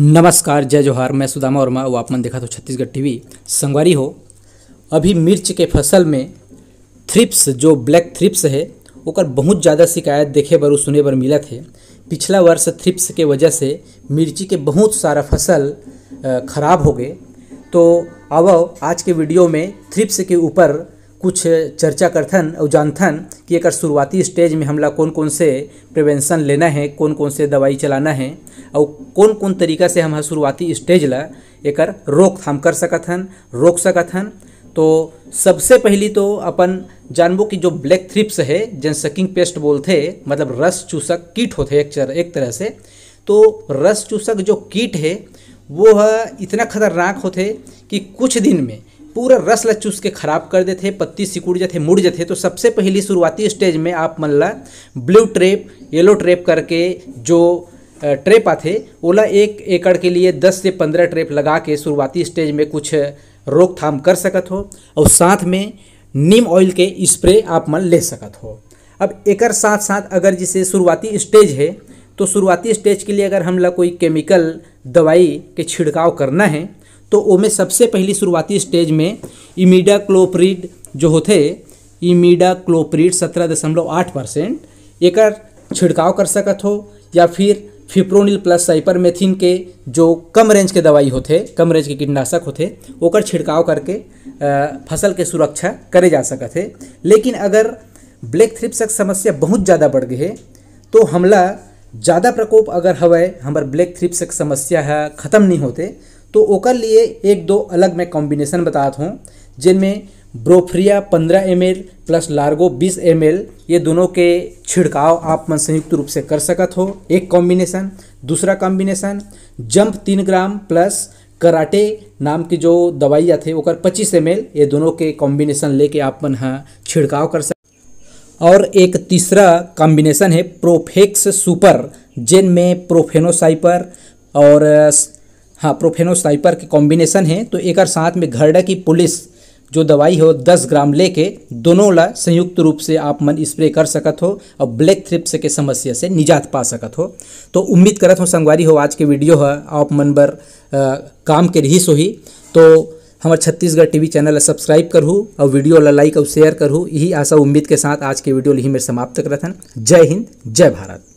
नमस्कार जय जोहार मैं सुदामा वर्मा मन देखा तो छत्तीसगढ़ टीवी संगवारी हो अभी मिर्च के फसल में थ्रिप्स जो ब्लैक थ्रिप्स है ओकर बहुत ज़्यादा शिकायत देखे बर सुने बर मिला थे पिछला वर्ष थ्रिप्स के वजह से मिर्ची के बहुत सारा फसल खराब हो गए तो अब आज के वीडियो में थ्रिप्स के ऊपर कुछ चर्चा करथन और जानथन कि एक शुरुआती स्टेज में हमला कौन कौन से प्रिवेंशन लेना है कौन कौन से दवाई चलाना है और कौन कौन तरीका से हम शुरुआती स्टेज ला एक रोकथाम कर सकत हन रोक सकत हन तो सबसे पहली तो अपन जानबो कि जो ब्लैक थ्रिप्स है जन सकिंग पेस्ट बोलते मतलब रस चूसक कीट होते एक चर एक तरह से तो रस चूसक जो कीट है वो है इतना खतरनाक होते कि कुछ दिन में पूरा रस ला चूस के खराब कर देते पत्ती सिकुड़ जाते मुड़ जाते तो सबसे पहली शुरुआती स्टेज में आप मन ला ब्लू ट्रेप येलो ट्रेप करके जो ट्रेप आते ओला एक एकड़ के लिए 10 से 15 ट्रेप लगा के शुरुआती स्टेज में कुछ रोकथाम कर सकत हो और साथ में नीम ऑयल के स्प्रे आप मन ले सकत हो अब एकर साथ साथ अगर जिसे शुरुआती स्टेज है तो शुरुआती स्टेज के लिए अगर हमला कोई केमिकल दवाई के छिड़काव करना है तो उसमें सबसे पहली शुरुआती स्टेज में इमीडा क्लोप्रीड जो होते इमीडा क्लोप्रीड सत्रह दशमलव आठ परसेंट एक छिड़काव कर सकत हो या फिर फिप्रोनिल प्लस साइपरमेथिन के जो कम रेंज के दवाई होते कम रेंज के कीटनाशक होते ओकर छिड़काव करके फसल के सुरक्षा करे जा सकते हैं लेकिन अगर ब्लैक थ्रिप्स की समस्या बहुत ज़्यादा बढ़ गए है तो हमला ज़्यादा प्रकोप अगर हवे हमारे ब्लैक थ्रिप्स की समस्या है ख़त्म नहीं होते तो ओकर लिए एक दो अलग मैं कॉम्बिनेशन बताता हूँ जिनमें ब्रोफ्रिया 15 एम प्लस लार्गो 20 एम ये दोनों के छिड़काव आप मन संयुक्त रूप से कर सकत हो एक कॉम्बिनेशन दूसरा कॉम्बिनेशन जंप तीन ग्राम प्लस कराटे नाम की जो दवाई आते ओकर 25 एम ये दोनों के कॉम्बिनेशन लेके आप मन हाँ छिड़काव कर सकते और एक तीसरा कॉम्बिनेशन है प्रोफेक्स सुपर जिन में प्रोफेनोसाइपर और हाँ प्रोफेनोसाइपर के कॉम्बिनेशन है तो एक साथ में घरडा की पुलिस जो दवाई हो 10 ग्राम लेके दोनों ला संयुक्त रूप से आप मन स्प्रे कर सकत हो और ब्लैक थ्रिप्स के समस्या से निजात पा सकत हो तो उम्मीद करत हो संगवारी हो आज के वीडियो है आप मन बर आ, काम के रही सोही तो हमारे छत्तीसगढ़ टीवी चैनल सब्सक्राइब करूँ और वीडियो ला लाइक और शेयर करूँ यही आशा उम्मीद के साथ आज के वीडियो यही मेरे समाप्त करत हैं जय हिंद जय भारत